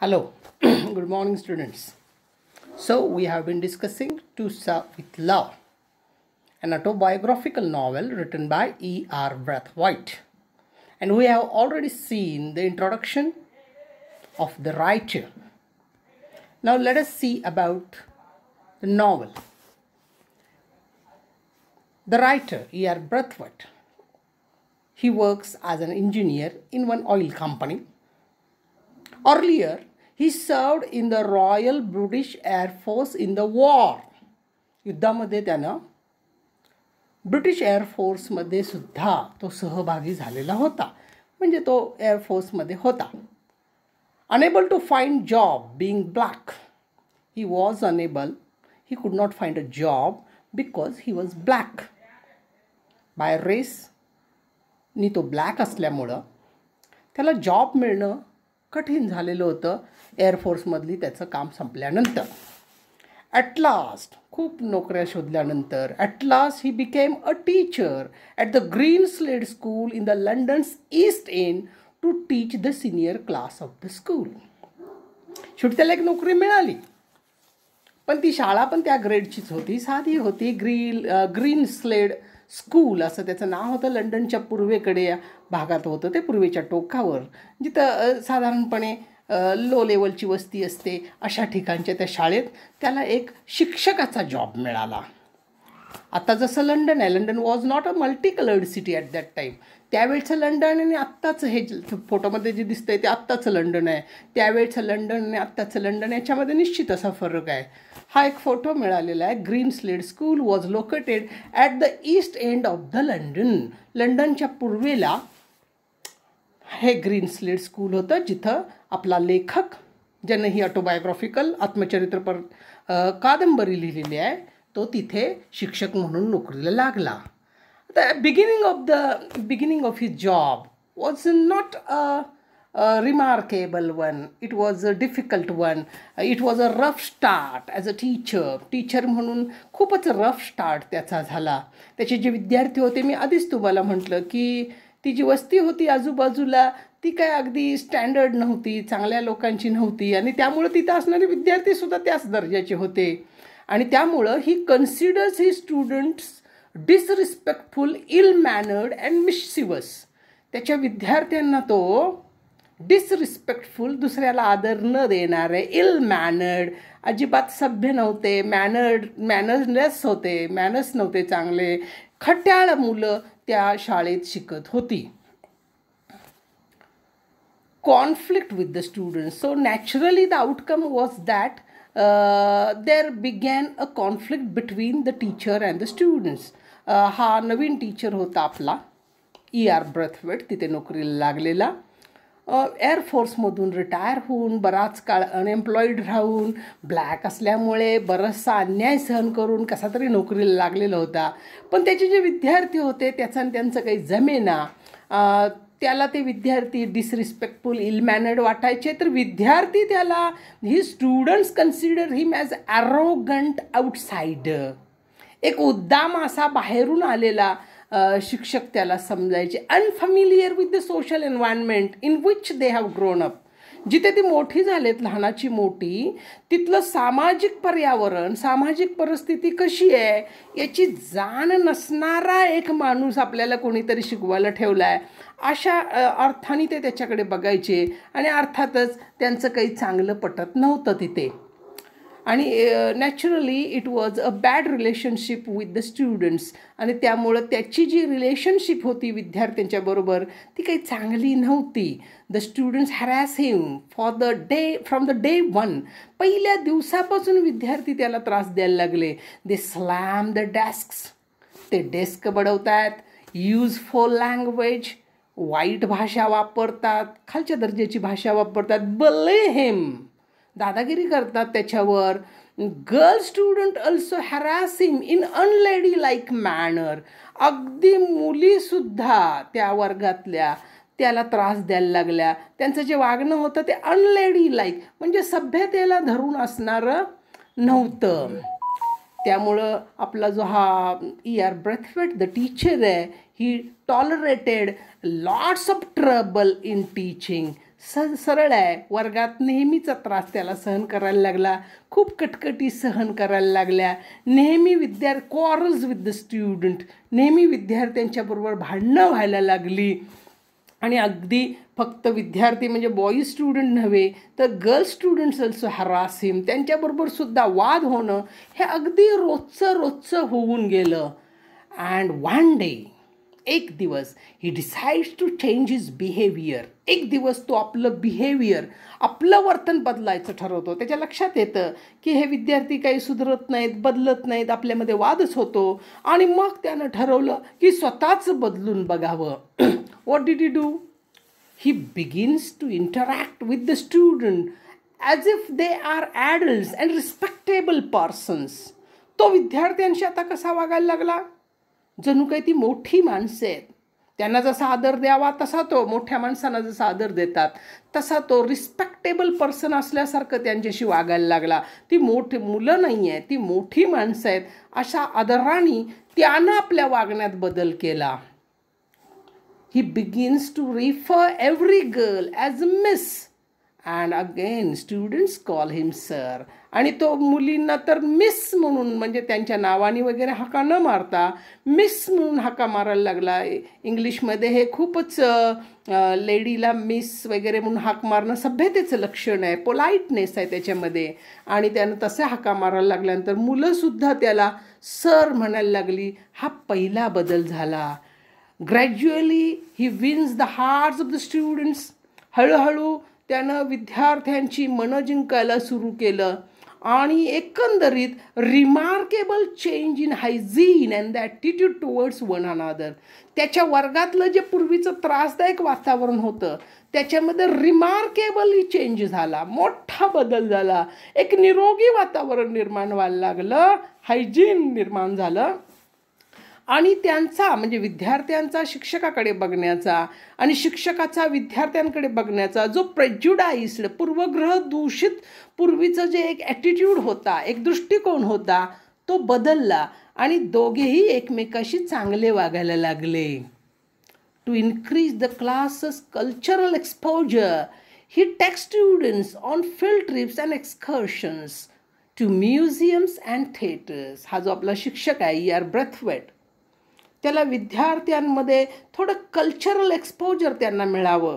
Hello, good morning students. So we have been discussing To Serve with Love, an autobiographical novel written by E.R. Brathwaite. And we have already seen the introduction of the writer. Now let us see about the novel. The writer, E.R. Brathwaite, he works as an engineer in one oil company. Earlier, he served in the Royal British Air Force in the war युद्धामध्ये त्यानं British एअरफोर्समध्ये सुद्धा तो सहभागी झालेला होता म्हणजे तो एअरफोर्समध्ये होता unable to find job being black he was unable he could not find a job because he was black by रेसनी तो ब्लॅक असल्यामुळं त्याला जॉब मिळणं कठीण झालेलं होतं एअरफोर्समधली त्याचं काम संपल्यानंतर ॲट लास्ट खूप नोकऱ्या शोधल्यानंतर at last he became a teacher at the Green Slade school in the London's east in to teach the senior class of the school शेवटी त्याला एक नोकरी मिळाली पण ती शाळा पण त्या ग्रेडचीच होती साधी होती ग्रीन ग्रीन स्लेड स्कूल असं त्याचं नाव होतं लंडनच्या पूर्वेकडे भागात होतं ते पूर्वेच्या टोकावर जिथं साधारणपणे लो लेवलची वस्ती असते अशा ठिकाणच्या त्या शाळेत त्याला एक शिक्षकाचा जॉब मिळाला आता जसं लंडन आहे London was not a multicoloured city at that time त्यावेळचं लंडन आणि आत्ताचं हे फोटोमध्ये जे दिसतं आहे ते आत्ताचं लंडन आहे त्यावेळचं लंडन आणि आत्ताचं लंडन याच्यामध्ये निश्चित असा फरक आहे हा एक फोटो मिळालेला आहे Green Slade school was located at the east end of the London लंडनच्या पूर्वेला हे ग्रीन स्लेड स्कूल होतं जिथं आपला लेखक ज्यांनी ही ऑटोबायोग्राफिकल आत्मचरित्रपर कादंबरी लिहिलेली आहे तो तिथे शिक्षक म्हणून नोकरीला लागला the beginning of the beginning of his job was not a remarkable one it was a difficult one it was a rough start as a teacher teacher म्हणून खूपच रफ स्टार्ट त्याचा झाला त्याचे जे विद्यार्थी होते मी आधीच तुम्हाला म्हटलं की ती जी वस्ती होती आजूबाजूला ती काय अगदी स्टँडर्ड नव्हती चांगल्या लोकांची नव्हती आणि त्यामुळे तिथं असणारे विद्यार्थीसुद्धा त्याच दर्जाचे होते आणि त्यामुळं he considers he students disrespectful ill mannered and mischievous त्याच्या विद्यार्थ्यांना तो डिसरिस्पेक्टफुल दुसऱ्याला आदर न देणारे इल मॅनर्ड अजिबात सभ्य नव्हते मॅनर्ड मॅनर्सनेस होते मॅनर्स नव्हते चांगले खट्याळ मुलं त्या शाळेत शिकत होती conflict with the student so naturally the outcome was that there began a conflict between the teacher and the the uh, हा नवीन टीचर होता आपला ई आर ब्रथवेट तिथे नोकरीला लागलेला एअरफोर्समधून uh, रिटायर होऊन बराच काळ अनएम्प्लॉईड राहून ब्लॅक असल्यामुळे बराचसा अन्याय सहन करून कसा तरी नोकरीला लागलेला होता पण त्याचे जे विद्यार्थी होते त्याचा त्यांचं काही जमेना uh, त्याला ते विद्यार्थी डिसरिस्पेक्टफुल इलमॅनर्ड वाटायचे तर विद्यार्थी त्याला he students consider him as arrogant outsider एक उद्दाम असा बाहेरून आलेला शिक्षक त्याला समजायचे unfamiliar with the social environment in which they have grown up जिथे ती मोठी झालेत लहानाची मोठी तिथलं सामाजिक पर्यावरण सामाजिक परिस्थिती कशी आहे याची जाण नसणारा एक माणूस आपल्याला कोणीतरी शिकवायला ठेवला आहे अशा अर्थाने ते त्याच्याकडे बघायचे आणि अर्थातच त्यांचं काही चांगलं पटत नव्हतं तिथे आणि naturally it was a bad relationship with the students आणि त्यामुळं त्याची जी रिलेशनशिप होती विद्यार्थ्यांच्याबरोबर ती काही चांगली नव्हती the students harass him for the day from the day one पहिल्या दिवसापासून विद्यार्थी त्याला त्रास द्यायला लागले दे स्लॅम द डेस्क्स ते डेस्क बडवतात यूजफुल लँग्वेज वाईट भाषा वापरतात खालच्या दर्जाची भाषा वापरतात बल्ले हेम दादागिरी करतात त्याच्यावर girl student also harassing in unladylike manner अगदी मुलीसुद्धा त्या वर्गातल्या त्याला त्रास द्यायला लागल्या त्यांचं जे वागणं होतं ते अनलेडी लाईक म्हणजे सभ्यतेला धरून असणारं नव्हतं त्यामुळं आपला जो हा E R Braithwaite the teacher आहे he tolerated lots of trouble in teaching स सरळ आहे वर्गात नेहमीचा त्रास त्याला सहन करायला लागला खूप कटकटी सहन करायला लागल्या नेहमी विद्यार्थी क्वारल्स विथ द स्टुडंट नेहमी विद्यार्थ्यांच्याबरोबर भांडणं व्हायला लागली आणि अगदी फक्त विद्यार्थी म्हणजे बॉईज स्टुडंट नव्हे तर गर्ल स्टुडंट्स अल्सो हरासिम त्यांच्याबरोबर सुद्धा वाद होणं हे अगदी रोजचं रोजचं होऊन गेलं अँड वन डे एक दिवस he decides to change his behaviour एक दिवस तो आपलं बिहेवियर आपलं वर्तन बदलायचं ठरवतो त्याच्या लक्षात येतं की हे विद्यार्थी काही सुधरत नाहीत बदलत नाहीत आपल्यामध्ये वादच होतो आणि मग त्यानं ठरवलं की स्वतःच बदलून बघावं what did you do he begins to interact with the student as if they are adult and respectable persons तो विद्यार्थ्यांशी आता कसा वागायला लागला जणू काही ती मोठी माणसं आहेत त्यांना जसा आदर द्यावा तसा तो मोठ्या माणसांना जसा आदर देतात तसा तो रिस्पेक्टेबल पर्सन असल्यासारखं त्यांच्याशी वागायला लागला ती मोठी मुलं नाही आहेत ती मोठी माणसं आहेत अशा आदराने त्यानं आपल्या वागण्यात बदल केला he begins to refer every girl as miss and again students call him sir आणि तो मुलींना तर मिस म्हणून म्हणजे त्यांच्या नावानी वगैरे हाका न मारता मिस म्हणून हाका मारायला लागला इंग्लिशमध्ये हे खूपच लेडीला मिस वगैरे म्हणून हाक मारणं सभ्यतेचं लक्षण आहे पोलाईटनेस आहे त्याच्यामध्ये आणि त्यानं तसे हाका मारायला लागल्यानंतर मुलंसुद्धा त्याला सर म्हणायला लागली हा पहिला बदल झाला gradually he wins the hearts of the students हळूहळू त्यानं विद्यार्थ्यांची मनं जिंकायला सुरू केलं आणि एकंदरीत remarkable change in hygiene and the attitude towards one another त्याच्या वर्गातलं जे पूर्वीचं त्रासदायक वातावरण होतं त्याच्यामध्ये रिमार्केबली चेंज झाला मोठा बदल झाला एक निरोगी वातावरण निर्माण व्हायला लागलं हायजीन निर्माण झालं आणि त्यांचा म्हणजे विद्यार्थ्यांचा शिक्षकाकडे बघण्याचा आणि शिक्षकाचा विद्यार्थ्यांकडे बघण्याचा जो प्रेज्युडाईस्ड पूर्वग्रह दूषित पूर्वीचं जे एक ॲटिट्यूड होता एक दृष्टिकोन होता तो बदलला आणि दोघेही एकमेकाशी चांगले वागायला लागले to increase the classes cultural exposure he takes students on field trips and excursions to museums and theatres हा जो आपला शिक्षक आहे ई आर ब्रथवेट त्याला विद्यार्थ्यांमध्ये थोडं कल्चरल एक्सपोजर त्यांना मिळावं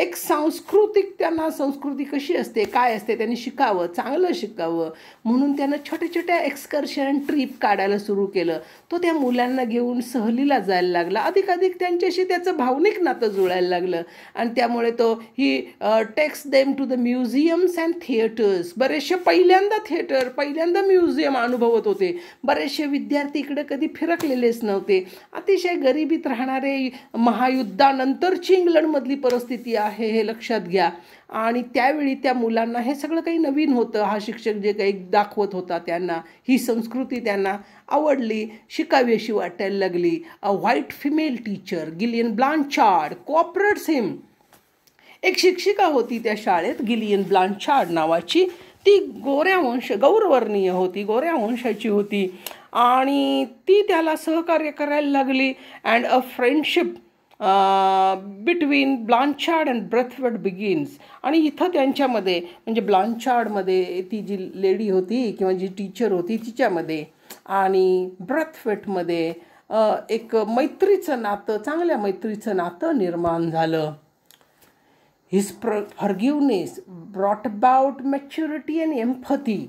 एक सांस्कृतिक त्यांना संस्कृती कशी असते काय असते त्यांनी शिकावं चांगलं शिकावं म्हणून त्यांना छोट्या छोट्या एक्सकर्शन ट्रीप काढायला सुरू केलं तो त्या मुलांना घेऊन सहलीला जायला लागला अधिकाधिक त्यांच्याशी त्याचं भावनिक नातं जुळायला लागलं आणि त्यामुळे तो he takes them to the museums and theatres बरेचसे पहिल्यांदा थिएटर पहिल्यांदा म्युझियम अनुभवत होते बरेचसे विद्यार्थी इकडे कधी फिरकलेलेच नव्हते अतिशय गरिबीत राहणारे महायुद्धानंतरची इंग्लंडमधली परिस्थिती आहे हे लक्षात घ्या आणि त्यावेळी त्या मुलांना हे सगळं काही नवीन होतं हा शिक्षक जे काही दाखवत होता त्यांना ही संस्कृती त्यांना आवडली शिकावी अशी वाटायला लागली a white female teacher Gillian Blanchard cooperate him एक शिक्षिका होती त्या शाळेत गिलियन ब्लांचार्ड नावाची ती गोऱ्या वंश गौरवर्णीय होती गोऱ्या वंशाची होती आणि ती त्याला सहकार्य करायला लागली and a friendship between Blanchard and Braithwaite begins आणि इथं त्यांच्यामध्ये म्हणजे ब्लांचार्डमध्ये ती जी लेडी होती किंवा जी टीचर होती तिच्यामध्ये आणि ब्रथवेटमध्ये एक मैत्रीचं नातं चांगल्या मैत्रीचं नातं निर्माण झालं हिज प्र forgiveness brought about maturity and empathy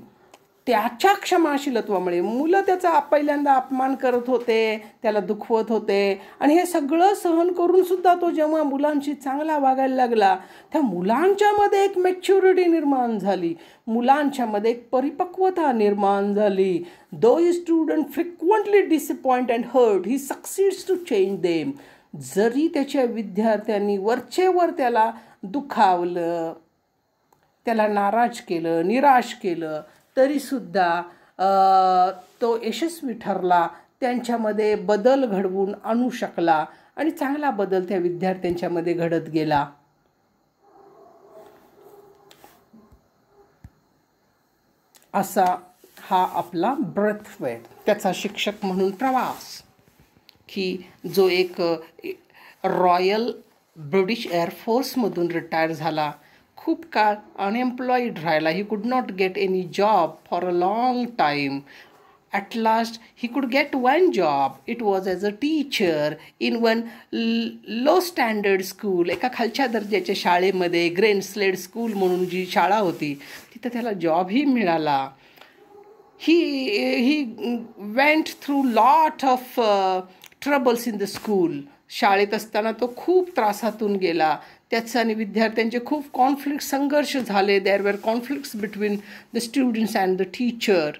त्याच्या क्षमाशीलत्वामुळे मुलं त्याचा पहिल्यांदा अपमान करत होते त्याला दुखवत होते आणि हे सगळं सहन करूनसुद्धा तो जेव्हा मुलांशी चांगला वागायला लागला त्या मुलांच्यामध्ये एक मॅच्युरिटी निर्माण झाली मुलांच्यामध्ये एक परिपक्वता निर्माण झाली though he student frequently disappoint and hurt he succeeds to change them जरी त्याच्या विद्यार्थ्यांनी वरचेवर त्याला दुखावलं त्याला नाराज केलं निराश केलं तरीसुद्धा तो यशस्वी ठरला त्यांच्यामध्ये बदल घडवून आणू शकला आणि चांगला बदल त्या विद्यार्थ्यांच्यामध्ये घडत गेला असा हा आपला ब्रथवेट त्याचा शिक्षक म्हणून प्रवास की जो एक रॉयल ब्रिटिश एअरफोर्समधून रिटायर झाला खूप काळ अनएम्प्लॉईड राहिला he could not get any job for a long time at last he could get one job it was as a teacher in one low standard school एका खालच्या दर्जाच्या शाळेमध्ये grain slayed school म्हणून जी शाळा होती तिथं त्याला जॉबही मिळाला he he went through lot of troubles in the school शाळेत असताना तो खूप त्रासातून गेला त्याच आणि विद्यार्थ्यांचे खूप कॉन्फ्लिक्ट संघर्ष झाले there were conflicts between the students and the teacher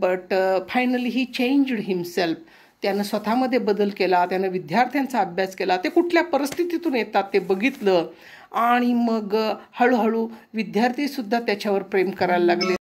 but finally he changed himself त्यानं स्वतःमध्ये बदल केला त्यानं विद्यार्थ्यांचा अभ्यास केला ते कुठल्या परिस्थितीतून येतात ते बघितलं आणि मग हळूहळू विद्यार्थीसुद्धा त्याच्यावर प्रेम करायला लागले